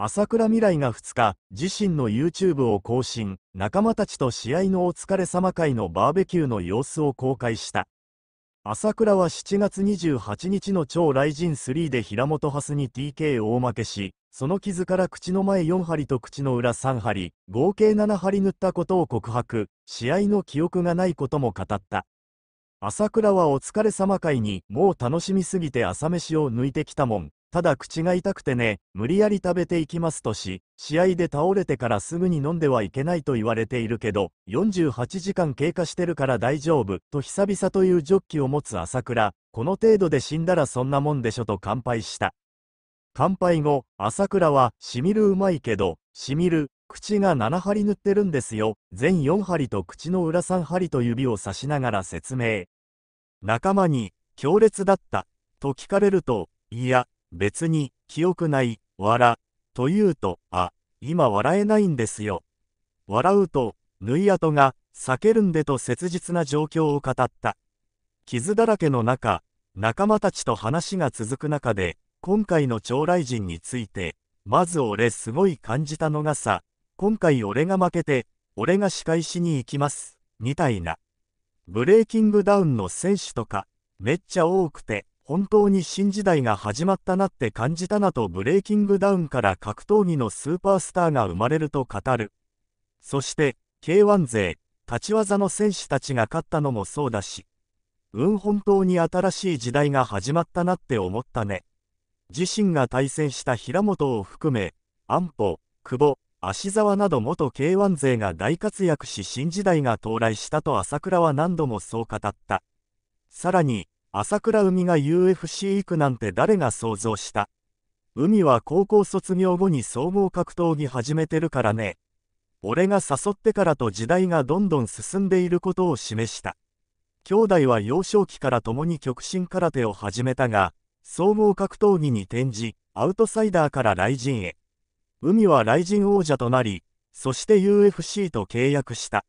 朝倉未来が2日、自身の YouTube を更新、仲間たちと試合のお疲れ様会のバーベキューの様子を公開した。朝倉は7月28日の超雷神3で平本ハスに TK 大負けし、その傷から口の前4針と口の裏3針、合計7針塗ったことを告白、試合の記憶がないことも語った。朝倉はお疲れ様会に、もう楽しみすぎて朝飯を抜いてきたもん、ただ口が痛くてね、無理やり食べていきますとし、試合で倒れてからすぐに飲んではいけないと言われているけど、48時間経過してるから大丈夫、と久々というジョッキを持つ朝倉、この程度で死んだらそんなもんでしょと乾杯した。乾杯後、朝倉は、しみるうまいけど、しみる、口が7針塗ってるんですよ、全4針と口の裏3針と指を指しながら説明。仲間に、強烈だった、と聞かれると、いや、別に、記憶ない、笑、と言うと、あ、今笑えないんですよ。笑うと、縫い跡が、避けるんでと切実な状況を語った。傷だらけの中、仲間たちと話が続く中で、今回の将来人について、まず俺すごい感じたのがさ、今回俺が負けて、俺が仕返しに行きます、みたいな。ブレーキングダウンの選手とか、めっちゃ多くて、本当に新時代が始まったなって感じたなとブレイキングダウンから格闘技のスーパースターが生まれると語る。そして、K1 勢、立ち技の選手たちが勝ったのもそうだし、うん本当に新しい時代が始まったなって思ったね。自身が対戦した平本を含め、安保、久保、芦沢など元 K1 勢が大活躍し新時代が到来したと朝倉は何度もそう語った。さらに、朝倉海が UFC 行くなんて誰が想像した海は高校卒業後に総合格闘技始めてるからね。俺が誘ってからと時代がどんどん進んでいることを示した。兄弟は幼少期から共に極真空手を始めたが、総合格闘技に転じ、アウトサイダーから雷神へ。海は雷神王者となり、そして UFC と契約した。